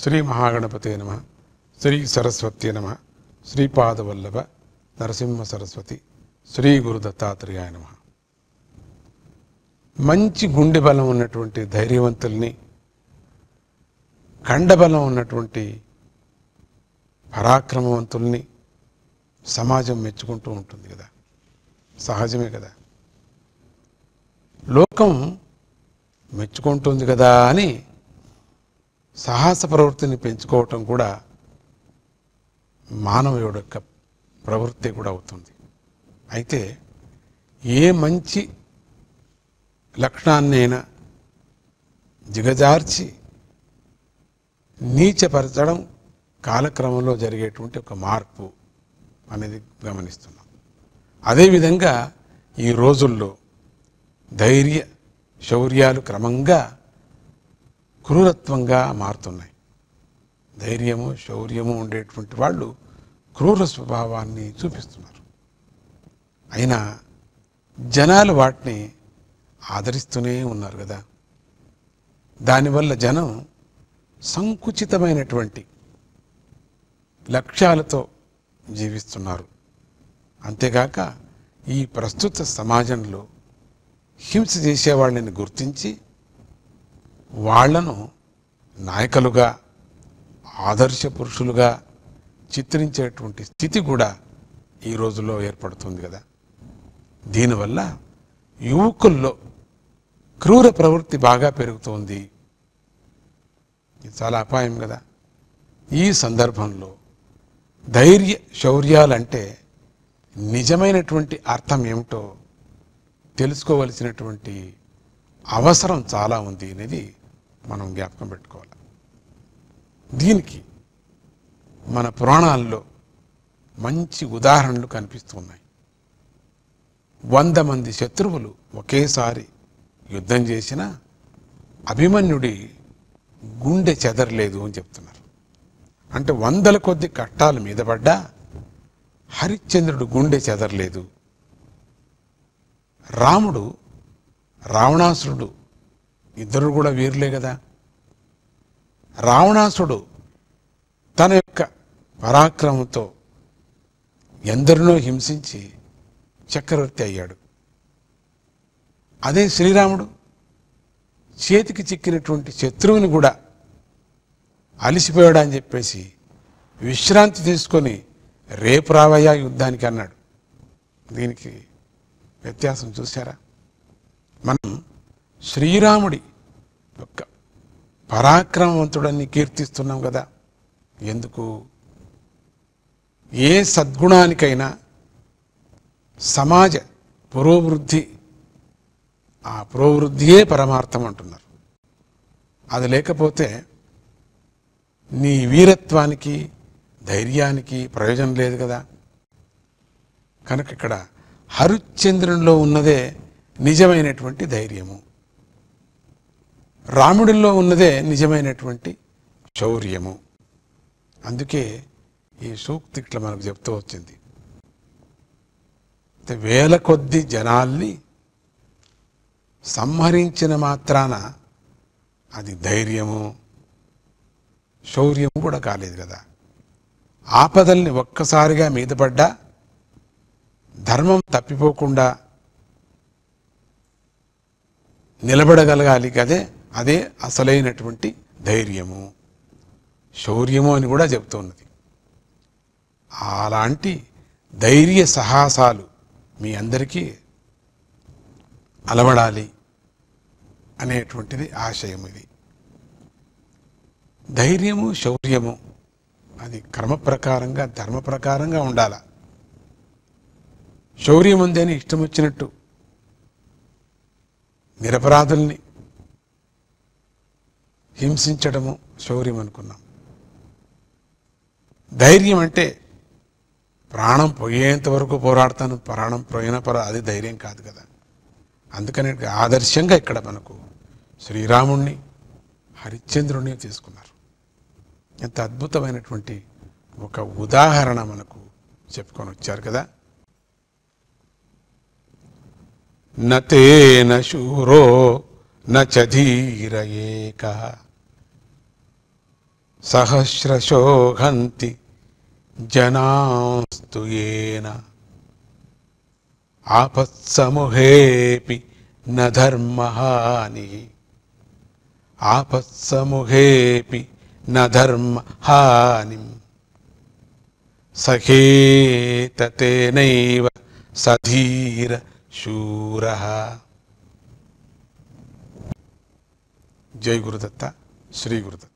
శ్రీ మహాగణపతి నమ శ్రీ సరస్వతి నమ శ్రీపాదవల్లభ నరసింహ సరస్వతి శ్రీ గురు దత్తాత్రేయ నమ మంచి గుండె బలం ఉన్నటువంటి ధైర్యవంతుల్ని కండబలం ఉన్నటువంటి పరాక్రమవంతుల్ని సమాజం మెచ్చుకుంటూ ఉంటుంది కదా సహజమే కదా లోకం మెచ్చుకుంటుంది కదా అని సాహస ప్రవృత్తిని పెంచుకోవటం కూడా మానవుడి యొక్క ప్రవృత్తి కూడా అవుతుంది అయితే ఏ మంచి లక్షణాన్నైనా దిగజార్చి నీచపరచడం కాలక్రమంలో జరిగేటువంటి ఒక మార్పు అనేది గమనిస్తున్నాం అదేవిధంగా ఈ రోజుల్లో ధైర్య శౌర్యాలు క్రమంగా క్రూరత్వంగా మారుతున్నాయి ధైర్యము శౌర్యము ఉండేటువంటి వాళ్ళు క్రూర స్వభావాన్ని చూపిస్తున్నారు అయినా జనాలు వాటిని ఆదరిస్తూనే ఉన్నారు కదా దానివల్ల జనం సంకుచితమైనటువంటి లక్ష్యాలతో జీవిస్తున్నారు అంతేగాక ఈ ప్రస్తుత సమాజంలో హింస చేసేవాళ్ళని గుర్తించి వాళ్లను నాయకులుగా ఆదర్శ పురుషులుగా చిత్రించేటువంటి స్థితి కూడా ఈ రోజుల్లో ఏర్పడుతుంది కదా దీనివల్ల యువకుల్లో క్రూర ప్రవృత్తి బాగా పెరుగుతోంది ఇది చాలా అపాయం కదా ఈ సందర్భంలో ధైర్య శౌర్యాలంటే నిజమైనటువంటి అర్థం ఏమిటో తెలుసుకోవలసినటువంటి అవసరం చాలా ఉంది అనేది మనం జ్ఞాపకం పెట్టుకోవాలి దీనికి మన పురాణాల్లో మంచి ఉదాహరణలు కనిపిస్తున్నాయి వంద మంది శత్రువులు ఒకేసారి యుద్ధం చేసిన అభిమన్యుడి గుండె చెదరలేదు అని చెప్తున్నారు అంటే వందల కొద్ది కట్టాలు మీద పడ్డా హరిశ్చంద్రుడు గుండె చెదరలేదు రాముడు రావణాసురుడు ఇద్దరు కూడా వీరులే కదా రావణాసుడు తన యొక్క పరాక్రమంతో ఎందరినో హింసించి చక్రవర్తి అయ్యాడు అదే శ్రీరాముడు చేతికి చిక్కినటువంటి శత్రువుని కూడా అలిసిపోయాడు అని చెప్పేసి విశ్రాంతి తీసుకొని రేపు రావయ్యా యుద్ధానికి అన్నాడు దీనికి వ్యత్యాసం చూశారా శ్రీరాముడి యొక్క పరాక్రమవంతుడని కీర్తిస్తున్నాం కదా ఎందుకు ఏ సద్గుణానికైనా సమాజ పురోవృద్ధి ఆ పురోవృద్ధియే పరమార్థం అంటున్నారు అది లేకపోతే నీ వీరత్వానికి ధైర్యానికి ప్రయోజనం లేదు కదా కనుక ఇక్కడ హరిశ్చంద్రునిలో ఉన్నదే నిజమైనటువంటి ధైర్యము రాముడిలో ఉన్నదే నిజమైనటువంటి శౌర్యము అందుకే ఈ సూక్తి ఇట్లా మనకు చెప్తూ వచ్చింది వేల కొద్ది జనాల్ని సంహరించిన మాత్రాన అది ధైర్యము శౌర్యము కూడా కాలేదు కదా ఆపదల్ని ఒక్కసారిగా మీదపడ్డా ధర్మం తప్పిపోకుండా నిలబడగలగాలి కదే అదే అసలైనటువంటి ధైర్యము శౌర్యము అని కూడా చెబుతున్నది అలాంటి ధైర్య సాహసాలు మీ అందరికీ అలవడాలి అనేటువంటిది ఆశయం ఇది ధైర్యము శౌర్యము అది క్రమ ప్రకారంగా ధర్మ ప్రకారంగా ఉండాల శౌర్యం ఉంది అని ఇష్టం వచ్చినట్టు నిరపరాధుల్ని హింసించడము శౌర్యం అనుకున్నాం ధైర్యం అంటే ప్రాణం పోయేంత వరకు పోరాడతాను ప్రాణం పోయిన పర అది ధైర్యం కాదు కదా అందుకని ఆదర్శంగా ఇక్కడ మనకు శ్రీరాముణ్ణి హరిశ్చంద్రుణ్ణి తీసుకున్నారు ఎంత అద్భుతమైనటువంటి ఒక ఉదాహరణ మనకు చెప్పుకొని వచ్చారు కదా నతే నూరో నధీర ఏక सहस्रशो हन्ति जनांस्तु येन आपत्समूहेऽपि न धर्महानिः आपत्समूहेऽपि न धर्महानिम् सखेततेनैव सधीर शूरः जय गुरुदत्ता श्री गुरुदत्ता